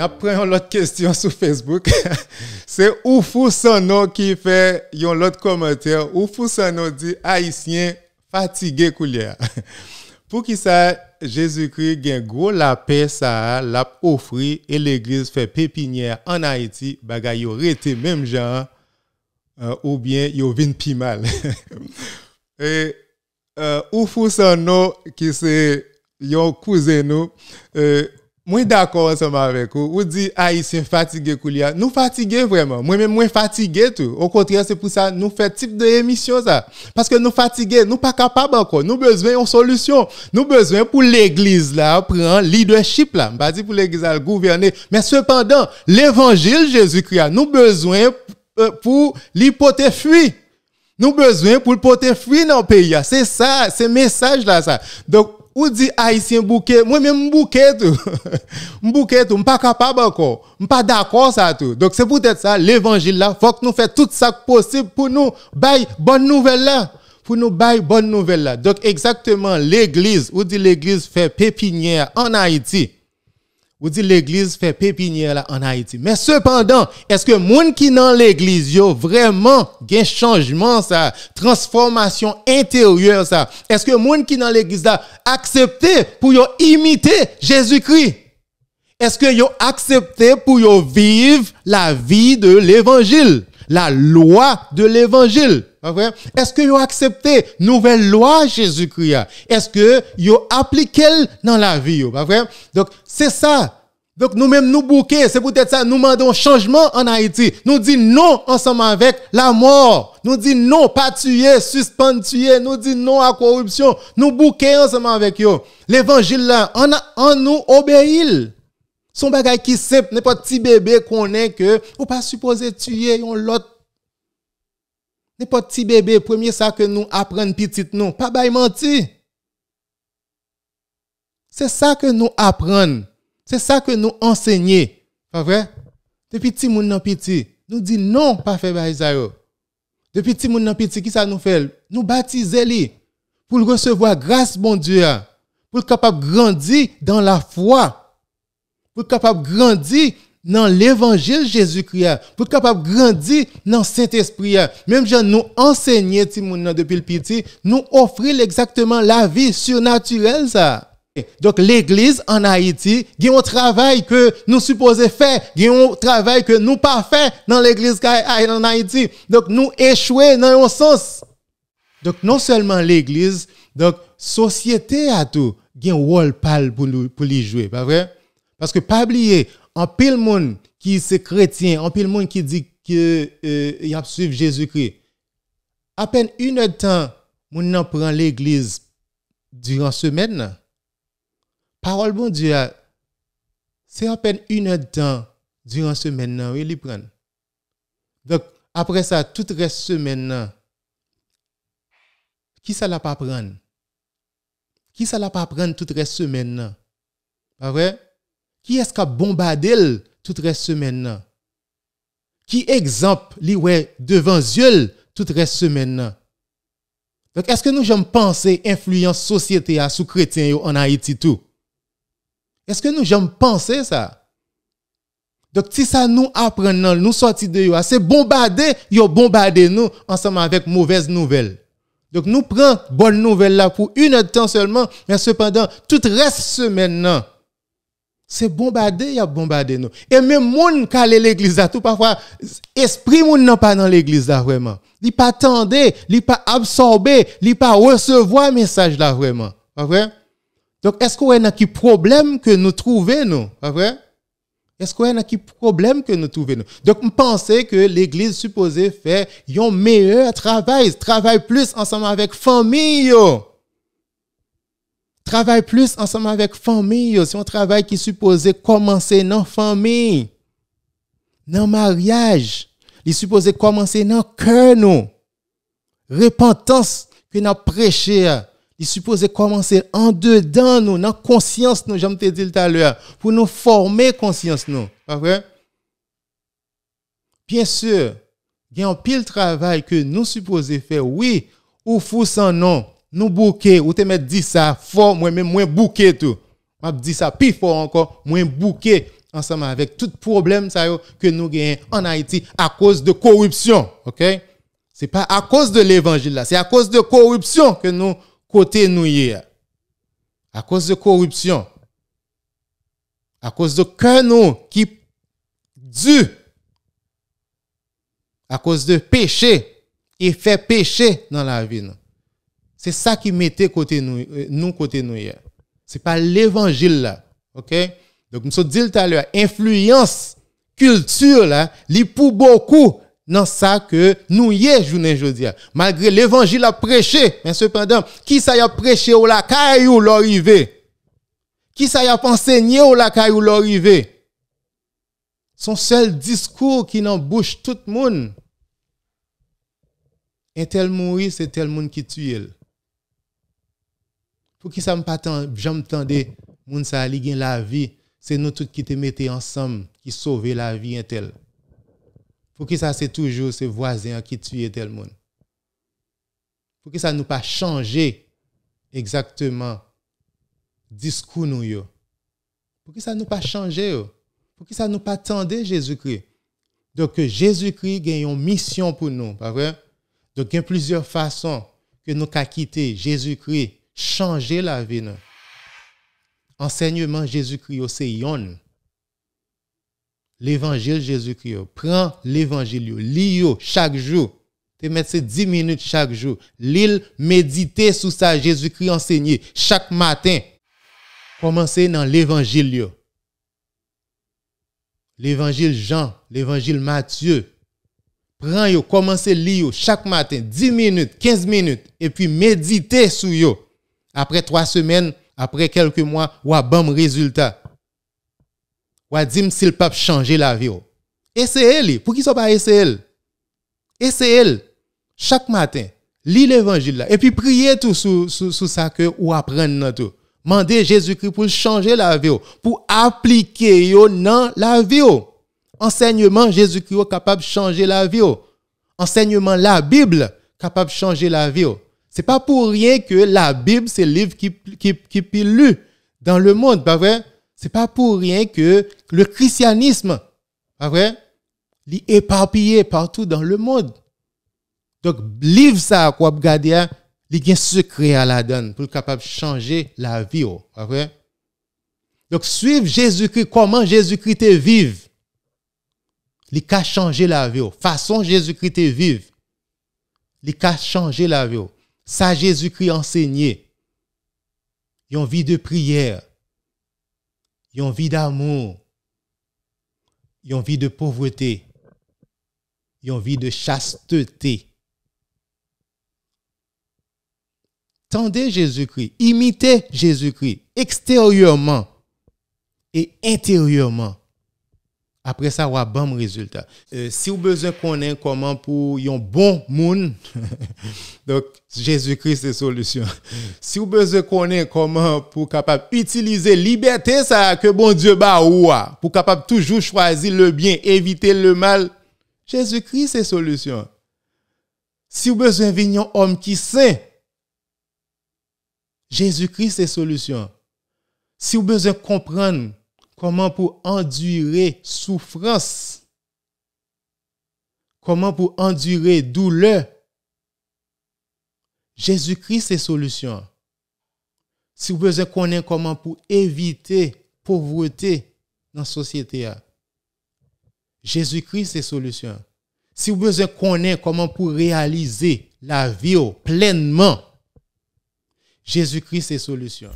Après, une autre question sur Facebook. C'est Oufou Sano qui fait un autre commentaire. Oufou Sano dit Haïtien fatigué couleur. Pour qui ça, Jésus-Christ gagne gros la paix, ça l'a et l'Église fait pépinière en Haïti, bagay été même genre, euh, ou bien yo vin pi mal. et euh, Oufou Sano, qui c'est yon cousin nous, euh, moi d'accord ensemble avec vous. Vous dites haïtien ah, fatigué Koulia. Nous fatigués vraiment. Moi même moins fatigué tout. Au contraire, c'est pour ça nous fait type de émission ça. Parce que nous fatigués, nous pas capables encore. Nous besoin d'une solution. Nous besoin pour l'église là prendre leadership là. Pas dit pour l'église à gouverner, mais cependant, l'évangile Jésus-Christ, nous besoin euh, pour l'hypothèse fuit. Nous besoin pour le porter dans le pays. C'est ça, c'est message là ça. Donc Ou di a isi mbouke, mwen men mbouke tou, mbouke tou, mpa kapab akor, mpa dakor sa tou. Dok se poutet sa, l'Evangile la, fok nou fè tout sak posib pou nou bay bon nouvel la, pou nou bay bon nouvel la. Dok ekzakteman l'Eglise, ou di l'Eglise fè pepinye en Haiti. Vous dites l'église fait pépinière là en Haïti. Mais cependant, est-ce que moun qui dans l'église yo vraiment gain changement ça, transformation intérieure ça? Est-ce que moun qui dans l'église là accepté pour yo imiter Jésus-Christ? Est-ce que yo accepté pour yo vivre la vie de l'évangile, la loi de l'évangile? Est-ce que vous accepté nouvelle loi Jésus-Christ? Est-ce que vous appliqué dans la vie? Vrai? Donc, c'est ça. Donc, nous-mêmes, nous bouquons. C'est peut-être ça. Nous demandons changement en Haïti. Nous disons non ensemble avec la mort. Nous disons non, pas tuer, suspendre, tuer. Nous disons non à corruption. Nous bouquons ensemble avec eux. L'évangile là, on, nous obéit. Son bagage qui simple, n'est pas petit bébé qu'on est que, ou pas supposé tuer, on l'autre pas petit bébé, premier ça que nous apprenons petit non. pas bail menti. C'est ça que nous apprenons. C'est ça que nous enseignons. Pas vrai? Depuis petit monde dans petit, nous disons non pas fait. bail ça Depuis petit monde pitié, petit, qui ça nous fait? Nous baptiser lui pour recevoir grâce bon Dieu, pour être capable grandir dans la foi, pour être capable de grandir dans l'évangile Jésus-Christ, hein, pour être capable de grandir dans Saint-Esprit. Hein. Même si nous enseignons depuis le petit, nous offrir exactement la vie surnaturelle. Ça. Donc l'Église en Haïti, il y a un travail que nous supposons faire, il y a un travail que nous pas fait dans l'Église en Haïti. Donc nous échouons dans un sens. Donc non seulement l'Église, donc société à tout, il y a un rôle pour, pour jouer, pas vrai? Parce que pas oublier, en pile monde qui se chrétien, en pile monde qui dit que euh, a suivre Jésus-Christ. À peine une heure de temps, mon en prend l'église durant semaine. Parole bon Dieu, c'est à peine une heure de temps durant semaine, il prend. Donc après ça, toute reste semaine, qui ça l'a pas prendre? Qui ça l'a pas prendre toute reste semaine? Pas vrai? qui est-ce tout reste toute toute qui Qui exemple devant devant devant tout toute semaine? semaine? Donc, est-ce que nous j'aime penser influence société à sous chrétien en Haïti tout? Est-ce que nous j'aime penser ça? Donc, si ça nous apprenons, nous sortir de yo, c'est bombarder, yo bombardé nous ensemble avec mauvaise nouvelle. Donc, nous prenons bonne nouvelle là pour une heure temps seulement, mais cependant, toute reste semaine, c'est bombardé, il a bombardé nous. Et même gens qui l'église là, tout parfois, l'esprit monde n'est pas dans l'église là vraiment. Il pas tendé, il pas absorbé, il pas recevoir message là vraiment. Pas vrai? Donc, est-ce qu'on a un problème que nous trouvons nous? vrai? Est-ce qu'on a un problème que nous trouvons nous? Donc, pensez que l'église supposée faire un meilleur travail, travaille plus ensemble avec famille, Travaille plus ensemble avec famille. C'est un travail qui est supposé commencer dans la famille, dans le mariage. Il est supposé commencer dans le cœur, nous. Repentance que nous prêché, il est supposé commencer en dedans, nous, dans la conscience, nous, j'aime te dire tout à l'heure, pour nous former conscience, nous. Bien sûr, il y a un pile travail que nous supposons faire, oui, ou fou sans non nous bouquet, ou te mettre dit ça fort, moi-même, moi bouquet tout. je dit ça plus fort encore, moi bouquet ensemble avec tout problème ça que nous gagnons en Haïti à cause de corruption, OK C'est pas à cause de l'évangile là, c'est à cause de corruption que nous côté nous À cause de corruption. À cause de que nous qui dû à cause de péché et fait péché dans la vie nous. C'est ça qui mettait côté nous, euh, nous côté nous hier. C'est pas l'évangile là. OK? Donc, nous dit tout à l'heure, influence, culture là, li pour beaucoup dans ça que nous y est journée aujourd'hui. Malgré l'évangile a prêché, mais cependant, qui ça y a prêché au la ou l'arrivée? Qui ça y a enseigné au la ou l'arrivée? Son seul discours qui bouche tout le monde. et tel mourir, c'est tel monde qui tue. Pour qui ça me pas j'aime moun ça la vie, c'est nous tous qui te mettez ensemble qui sauver la vie tel. Pour qui ça c'est toujours ces voisins qui tuent tel monde. Pour que ça nous pas changer exactement discours nous yo. Pour que ça nous pas changer Pour que ça nous pas Jésus-Christ. Donc Jésus-Christ a une mission pour nous, pas Donc il y a plusieurs façons que nous avons Jésus-Christ changer la vie. Enseignement Jésus-Christ, c'est yon. L'évangile Jésus-Christ. Prends l'évangile, lis chaque jour. Te mettre 10 minutes chaque jour. L'île, méditer sous ça Jésus-Christ enseigné chaque matin. Commencez dans l'évangile. L'évangile Jean, l'évangile Matthieu, Prends yo, commencez à chaque matin, 10 minutes, 15 minutes, et puis méditez sur yo. Après trois semaines, après quelques mois, ou a bon résultat. Ou a dit si le pape changer la vie. Oh. Essayez-le. Pour qui soit pas essayer? Essayez-le. Chaque matin, lis l'évangile là. Et puis priez tout sur sa ça que ou apprendre tout. Mandez Jésus-Christ pour changer la vie, oh. pour appliquer dans la vie. Oh. Enseignement Jésus-Christ capable de changer la vie. Enseignement la Bible capable de changer la vie. C'est pas pour rien que la Bible, c'est le livre qui, qui, qui est lu dans le monde, pas vrai? C'est pas pour rien que le christianisme, pas vrai? Il est éparpillé partout dans le monde. Donc, livre ça, quoi, regarder, il y a un secret à la donne pour capable de changer la vie, oh, pas Donc, suivre Jésus-Christ, comment Jésus-Christ est vive. Il a changer la vie. Oh. Façon Jésus-Christ est vive. Il a changer la vie. Oh. Ça, Jésus-Christ enseigné. Yon vie de prière. Yon vie d'amour. Yon vie de pauvreté. Yon vie de chasteté. Tendez Jésus-Christ. Imitez Jésus-Christ extérieurement et intérieurement. Après ça, on a bon résultat. Euh, si vous besoin qu'on comment pour un bon monde, donc Jésus-Christ est solution. Si vous besoin qu'on comment pour capable utiliser liberté ça que bon Dieu ba ou pour capable toujours choisir le bien, éviter le mal, Jésus-Christ est solution. Si vous avez besoin vignon homme qui sait, Jésus-Christ est solution. Si vous besoin de comprendre Comment pour endurer souffrance? Comment pour endurer douleur? Jésus-Christ est solution. Si vous besoin connaître comment pour éviter pauvreté dans la société, hein. Jésus-Christ est solution. Si vous besoin connaître comment pour réaliser la vie pleinement, Jésus-Christ est solution.